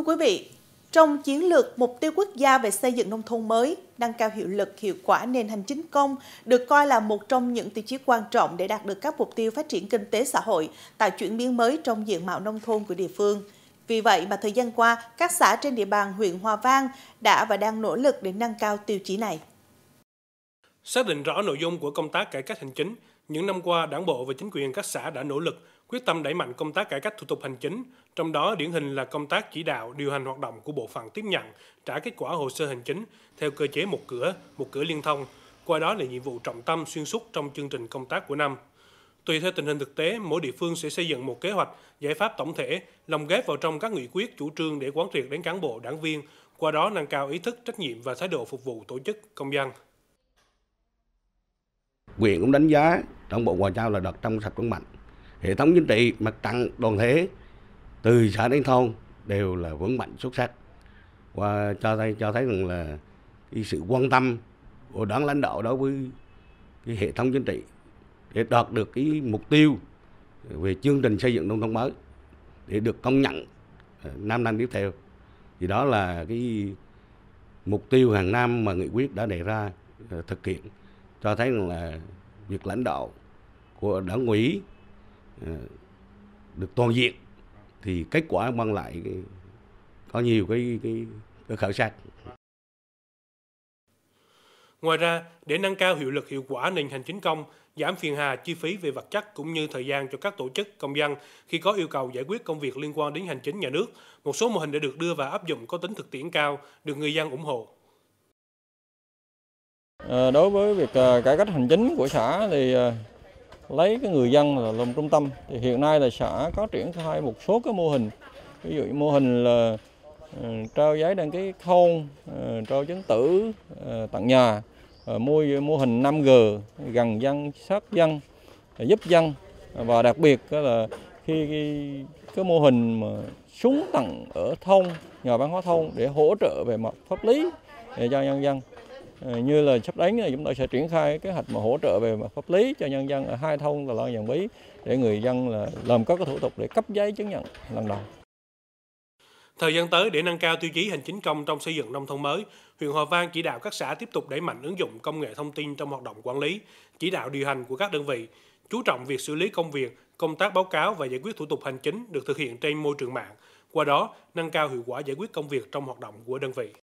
Thưa quý vị, trong chiến lược mục tiêu quốc gia về xây dựng nông thôn mới, nâng cao hiệu lực, hiệu quả nền hành chính công được coi là một trong những tiêu chí quan trọng để đạt được các mục tiêu phát triển kinh tế xã hội, tạo chuyển biến mới trong diện mạo nông thôn của địa phương. Vì vậy mà thời gian qua, các xã trên địa bàn huyện Hòa Vang đã và đang nỗ lực để nâng cao tiêu chí này. Xác định rõ nội dung của công tác cải cách hành chính, những năm qua, Đảng bộ và chính quyền các xã đã nỗ lực quyết tâm đẩy mạnh công tác cải cách thủ tục hành chính, trong đó điển hình là công tác chỉ đạo điều hành hoạt động của bộ phận tiếp nhận, trả kết quả hồ sơ hành chính theo cơ chế một cửa, một cửa liên thông, qua đó là nhiệm vụ trọng tâm xuyên suốt trong chương trình công tác của năm. Tùy theo tình hình thực tế, mỗi địa phương sẽ xây dựng một kế hoạch, giải pháp tổng thể, lồng ghép vào trong các nghị quyết, chủ trương để quán triệt đến cán bộ, đảng viên, qua đó nâng cao ý thức, trách nhiệm và thái độ phục vụ tổ chức, công dân. Quyền cũng đánh giá trong bộ ngoại giao là đợt trong sạch vững mạnh hệ thống chính trị mặt trận đoàn thể từ xã đến thôn đều là vững mạnh xuất sắc và cho thấy cho thấy rằng là cái sự quan tâm của đảng lãnh đạo đối với cái hệ thống chính trị để đạt được cái mục tiêu về chương trình xây dựng nông thôn mới để được công nhận à, năm năm tiếp theo thì đó là cái mục tiêu hàng năm mà nghị quyết đã đề ra à, thực hiện cho thấy rằng là việc lãnh đạo của đảng ủy ờ, được toàn diện thì kết quả mang lại có nhiều cái, cái, cái khởi sắc. Ngoài ra, để nâng cao hiệu lực hiệu quả nền hành chính công, giảm phiền hà chi phí về vật chất cũng như thời gian cho các tổ chức công dân khi có yêu cầu giải quyết công việc liên quan đến hành chính nhà nước, một số mô hình đã được đưa vào áp dụng có tính thực tiễn cao, được người dân ủng hộ. Ờ, đối với việc ờ, cải cách hành chính của xã thì ờ, lấy cái người dân là làm trung tâm thì hiện nay là xã có triển khai một số cái mô hình ví dụ mô hình là trao giấy đăng ký thôn trao chứng tử tặng nhà mua mô hình 5G gần dân sát dân giúp dân và đặc biệt là khi cái, mô hình mà xuống tặng ở thôn nhà văn hóa thôn để hỗ trợ về mặt pháp lý để cho nhân dân Ờ, như là sắp đến chúng tôi sẽ triển khai cái hoạch mà hỗ trợ về mặt pháp lý cho nhân dân ở hai thôn là Lan Dần Bí để người dân là làm các cái thủ tục để cấp giấy chứng nhận lần đầu. Thời gian tới để nâng cao tiêu chí hành chính công trong xây dựng nông thôn mới, huyện Hòa Vang chỉ đạo các xã tiếp tục đẩy mạnh ứng dụng công nghệ thông tin trong hoạt động quản lý, chỉ đạo điều hành của các đơn vị, chú trọng việc xử lý công việc, công tác báo cáo và giải quyết thủ tục hành chính được thực hiện trên môi trường mạng, qua đó nâng cao hiệu quả giải quyết công việc trong hoạt động của đơn vị.